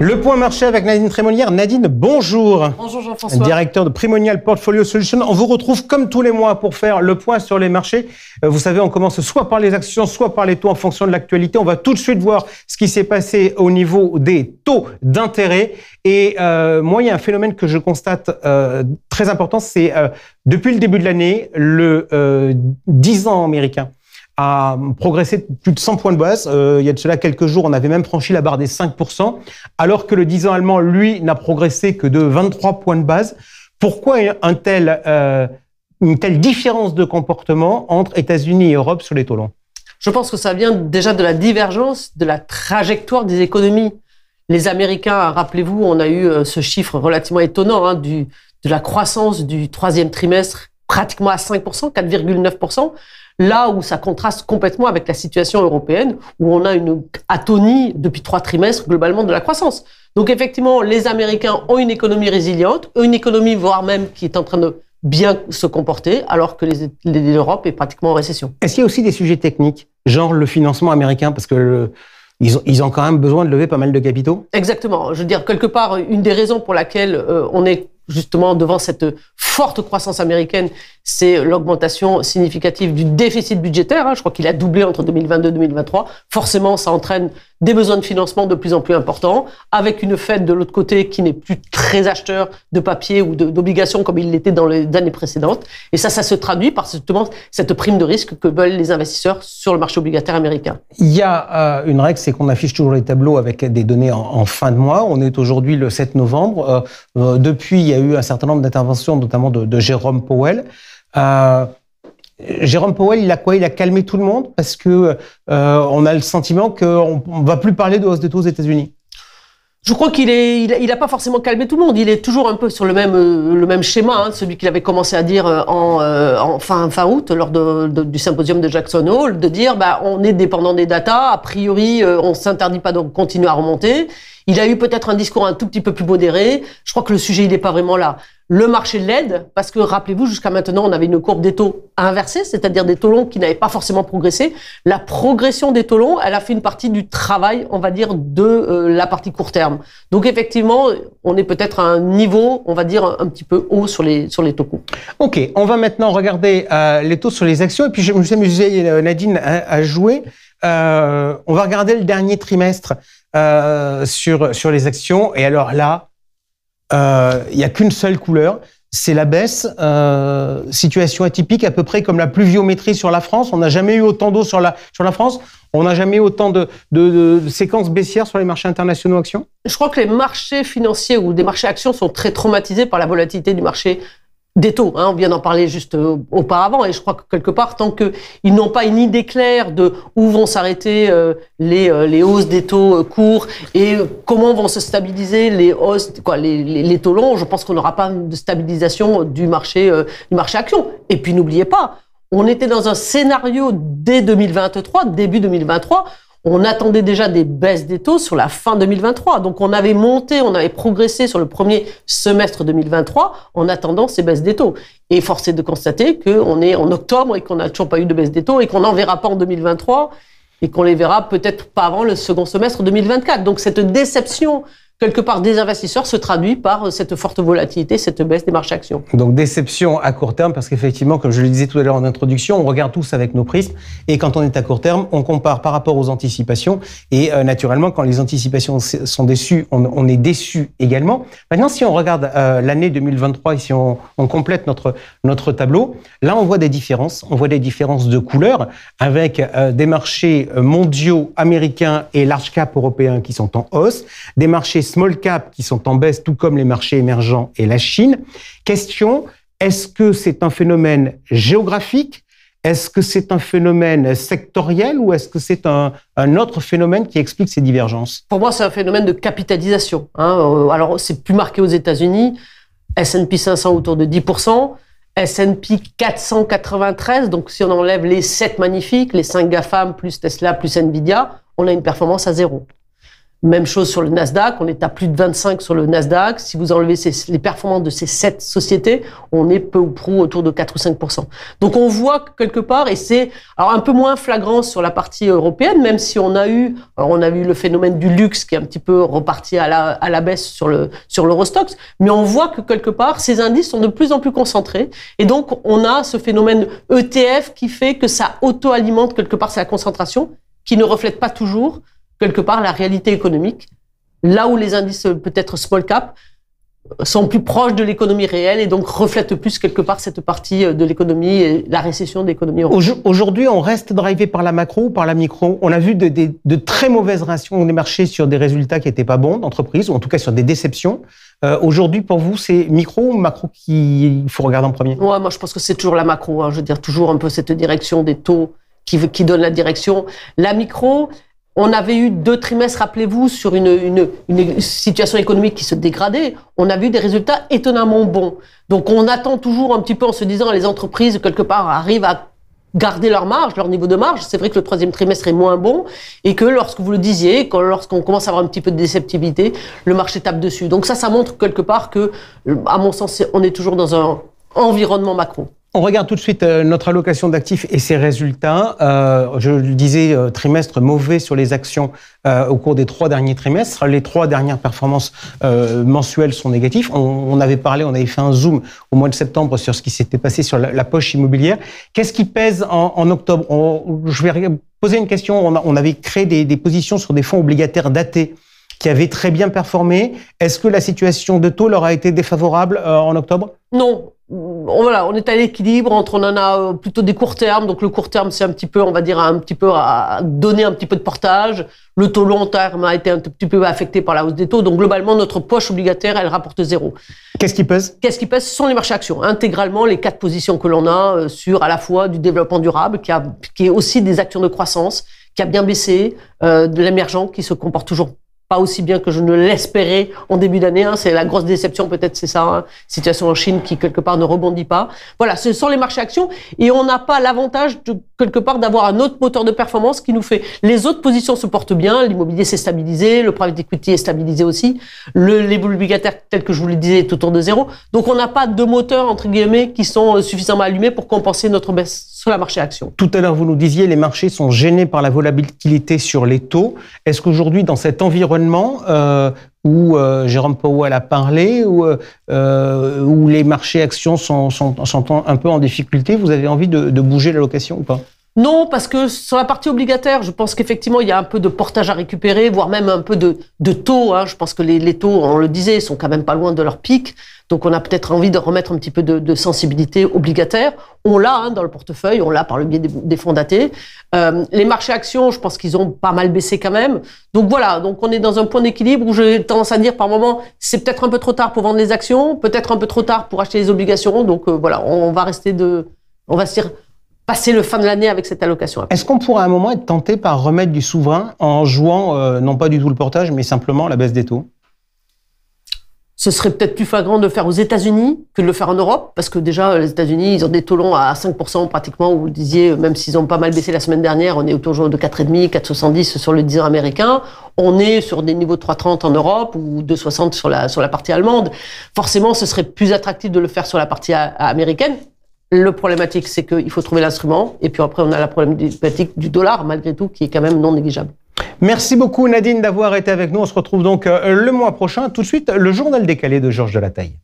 Le point marché avec Nadine Trémolière. Nadine, bonjour. Bonjour Jean-François. Directeur de Primonial Portfolio Solutions. On vous retrouve comme tous les mois pour faire le point sur les marchés. Euh, vous savez, on commence soit par les actions, soit par les taux en fonction de l'actualité. On va tout de suite voir ce qui s'est passé au niveau des taux d'intérêt. Et euh, moi, il y a un phénomène que je constate euh, très important, c'est euh, depuis le début de l'année, le 10 ans américain a progressé de plus de 100 points de base. Euh, il y a de cela quelques jours, on avait même franchi la barre des 5%, alors que le 10 ans allemand, lui, n'a progressé que de 23 points de base. Pourquoi un tel, euh, une telle différence de comportement entre États-Unis et Europe sur les taux longs Je pense que ça vient déjà de la divergence de la trajectoire des économies. Les Américains, rappelez-vous, on a eu euh, ce chiffre relativement étonnant hein, du, de la croissance du troisième trimestre pratiquement à 5%, 4,9%. Là où ça contraste complètement avec la situation européenne, où on a une atonie depuis trois trimestres globalement de la croissance. Donc effectivement, les Américains ont une économie résiliente, une économie voire même qui est en train de bien se comporter, alors que l'Europe est pratiquement en récession. Est-ce qu'il y a aussi des sujets techniques, genre le financement américain, parce que ils, ont, quand même besoin de lever pas mal de capitaux Exactement. Je veux dire, quelque part, une des raisons pour laquelle euh, on est justement devant cette forte croissance américaine, c'est l'augmentation significative du déficit budgétaire. Hein. Je crois qu'il a doublé entre 2022 et 2023. Forcément, ça entraîne des besoins de financement de plus en plus importants, avec une Fed de l'autre côté qui n'est plus très acheteur de papier ou d'obligations comme il l'était dans les années précédentes. Et ça, ça se traduit par justement cette prime de risque que veulent les investisseurs sur le marché obligataire américain. Il y a euh, une règle, c'est qu'on affiche toujours les tableaux avec des données en, fin de mois. On est aujourd'hui le 7 novembre. Euh, euh, depuis, il y a eu un certain nombre d'interventions, notamment de, Jérôme Powell. Euh, Jérôme Powell, il a quoi Il a calmé tout le monde parce que euh, on a le sentiment qu'on ne va plus parler de hausse des taux aux États-Unis. Je crois qu'il est, il, a pas forcément calmé tout le monde. Il est toujours un peu sur le même, le même schéma, hein, celui qu'il avait commencé à dire euh, en, fin, fin, août lors du symposium de Jackson Hole, de dire bah on est dépendant des data. A priori, on s'interdit pas de continuer à remonter. Il a eu peut-être un discours un tout petit peu plus modéré. Je crois que le sujet, il n'est pas vraiment là. Le marché de l'aide, parce que rappelez-vous, jusqu'à maintenant, on avait une courbe des taux inversée, c'est-à-dire des taux longs qui n'avaient pas forcément progressé. La progression des taux longs, elle a fait une partie du travail, on va dire, de euh, la partie court terme. Donc effectivement, on est peut-être à un niveau, on va dire, un, petit peu haut sur les, sur les taux courts. OK, on va maintenant regarder euh, les taux sur les actions. Et puis je me suis amusé, euh, Nadine, à jouer. Euh, on va regarder le dernier trimestre euh, sur, sur les actions. Et alors là, euh, il n'y a qu'une seule couleur, c'est la baisse. situation atypique, à peu près comme la pluviométrie sur la France. On n'a jamais eu autant d'eau sur la, sur la France. On n'a jamais eu autant de, de, séquences baissières sur les marchés internationaux actions Je crois que les marchés financiers ou des marchés actions sont très traumatisés par la volatilité du marché des taux. Hein, on vient d'en parler juste euh, auparavant, et je crois que quelque part, tant qu'ils n'ont pas une idée claire de où vont s'arrêter euh, euh, les, hausses des taux courts et comment vont se stabiliser les hausses, quoi, les, taux longs, je pense qu'on n'aura pas de stabilisation du marché, du marché action. Et puis n'oubliez pas, on était dans un scénario dès 2023, début 2023, on attendait déjà des baisses des taux sur la fin 2023. Donc on avait monté, on avait progressé sur le premier semestre 2023 en attendant ces baisses des taux. Et force est de constater qu'on est en octobre et qu'on n'a toujours pas eu de baisse des taux et qu'on n'en verra pas en 2023 et qu'on les verra peut-être pas avant le second semestre 2024. Donc cette déception quelque part des investisseurs se traduit par euh, cette forte volatilité, cette baisse des marchés actions. Donc déception à court terme parce qu'effectivement, comme je le disais tout à l'heure en introduction, on regarde tous avec nos prismes et quand on est à court terme, on compare par rapport aux anticipations et euh, naturellement quand les anticipations sont déçues, on, est déçu également. Maintenant, si on regarde euh, l'année 2023 et si on, complète notre notre tableau, là on voit des différences, on voit des différences de couleurs avec des marchés mondiaux américains et large cap européens qui sont en hausse, des marchés small cap qui sont en baisse, tout comme les marchés émergents et la Chine. Question, est-ce que c'est un phénomène géographique Est-ce que c'est un phénomène sectoriel ou est-ce que c'est un, autre phénomène qui explique ces divergences Pour moi, c'est un phénomène de capitalisation. Hein. Euh, alors, c'est plus marqué aux États-Unis. S&P 500 autour de 10%, S&P 493, donc si on enlève les 7 magnifiques, les 5 GAFAM, plus Tesla, plus Nvidia, on a une performance à zéro. Même chose sur le Nasdaq, on est à plus de 25 sur le Nasdaq. Si vous enlevez les performances de ces sept sociétés, on est peu ou prou autour de 4 ou 5 Donc on voit quelque part, et c'est alors un peu moins flagrant sur la partie européenne, même si on a eu, on a eu le phénomène du luxe qui est un petit peu reparti à la, baisse sur le sur l'Eurostox, mais on voit que quelque part ces indices sont de plus en plus concentrés, et donc on a ce phénomène ETF qui fait que ça auto-alimente quelque part, sa concentration qui ne reflète pas toujours quelque part la réalité économique, là où les indices euh, peut-être small cap sont plus proches de l'économie réelle et donc reflètent plus quelque part cette partie euh, de l'économie et la récession de l'économie. Aujourd'hui, on reste drivé par la macro ou par la micro. On a vu de, très mauvaises rations des marchés sur des résultats qui n'étaient pas bons d'entreprises, ou en tout cas sur des déceptions. Euh, aujourd'hui, pour vous, c'est micro ou macro qu'il faut regarder en premier Moi, je pense que c'est toujours la macro. Hein. Je veux dire, toujours un peu cette direction des taux qui, qui donne la direction. La micro, on avait eu deux trimestres, rappelez-vous, sur une, situation économique qui se dégradait. On a vu des résultats étonnamment bons. Donc on attend toujours un petit peu en se disant les entreprises, quelque part, arrivent à garder leur marge, leur niveau de marge. C'est vrai que le troisième trimestre est moins bon et que lorsque vous le disiez, lorsqu'on commence à avoir un petit peu de déceptivité, le marché tape dessus. Donc ça, ça montre quelque part que, à mon sens, on est toujours dans un environnement macro. On regarde tout de suite euh, notre allocation d'actifs et ses résultats. Euh, je le disais, euh, trimestre mauvais sur les actions au cours des trois derniers trimestres. Les trois dernières performances mensuelles sont négatives. On, avait parlé, on avait fait un zoom au mois de septembre sur ce qui s'était passé sur la, poche immobilière. Qu'est-ce qui pèse en, octobre Je vais poser une question. On, avait créé des, des, positions sur des fonds obligataires datés qui avaient très bien performé. Est-ce que la situation de taux leur a été défavorable en octobre Non, on, voilà, on est à l'équilibre entre on en a euh, plutôt des courts termes, donc le court terme c'est un petit peu, on va dire, un petit peu à donner un petit peu de portage. Le taux long terme a été un petit peu affecté par la hausse des taux, donc globalement notre poche obligataire elle rapporte zéro. Qu'est-ce qui pèse Qu'est-ce qui pèse Ce sont les marchés actions, intégralement les quatre positions que l'on a euh, sur à la fois du développement durable, qui, qui est aussi des actions de croissance, qui a bien baissé, euh, de l'émergent qui se comporte toujours pas aussi bien que je ne l'espérais en début d'année. Hein. C'est la grosse déception, peut-être, c'est ça. Hein. Situation en Chine qui quelque part ne rebondit pas. Voilà, ce sont les marchés actions et on n'a pas l'avantage quelque part d'avoir un autre moteur de performance qui nous fait. Les autres positions se portent bien. L'immobilier s'est stabilisé, le private equity est stabilisé aussi, le les obligataires tel que je vous le disais est autour de zéro. Donc on n'a pas de moteurs entre guillemets qui sont euh, suffisamment allumés pour compenser notre baisse sur la marché action. Tout à l'heure, vous nous disiez les marchés sont gênés par la volatilité sur les taux. Est-ce qu'aujourd'hui, dans cet environnement euh, où euh, Jérôme Powell a parlé, où, euh, les marchés actions sont, un peu en difficulté, vous avez envie de, de bouger l'allocation ou pas non, parce que sur la partie obligataire, je pense qu'effectivement, il y a un peu de portage à récupérer, voire même un peu de, taux. Hein. Je pense que les, taux, on le disait, sont quand même pas loin de leur pic. Donc, on a peut-être envie de remettre un petit peu de, sensibilité obligataire. On l'a hein, dans le portefeuille, on l'a par le biais des, fonds datés. Euh, les marchés actions, je pense qu'ils ont pas mal baissé quand même. Donc voilà, donc on est dans un point d'équilibre où j'ai tendance à dire par moment, c'est peut-être un peu trop tard pour vendre les actions, peut-être un peu trop tard pour acheter les obligations. Donc euh, voilà, on, va rester de, on va se dire passer le fin de l'année avec cette allocation. Est-ce qu'on pourrait à un moment être tenté par remettre du souverain en jouant euh, non pas du tout le portage, mais simplement la baisse des taux ce serait peut-être plus flagrant de le faire aux États-Unis que de le faire en Europe, parce que déjà, les États-Unis, ils ont des taux longs à 5% pratiquement, vous disiez, euh, même s'ils ont pas mal baissé la semaine dernière, on est autour de 4,5, 4,70 sur le 10 ans américain. On est sur des niveaux de 3,30 en Europe ou 2,60 sur la, sur la partie allemande. Forcément, ce serait plus attractif de le faire sur la partie américaine, le problématique, c'est qu'il faut trouver l'instrument. Et puis après, on a la problématique du dollar, malgré tout, qui est quand même non négligeable. Merci beaucoup, Nadine, d'avoir été avec nous. On se retrouve donc euh, le mois prochain. Tout de suite, le journal décalé de Georges Taille.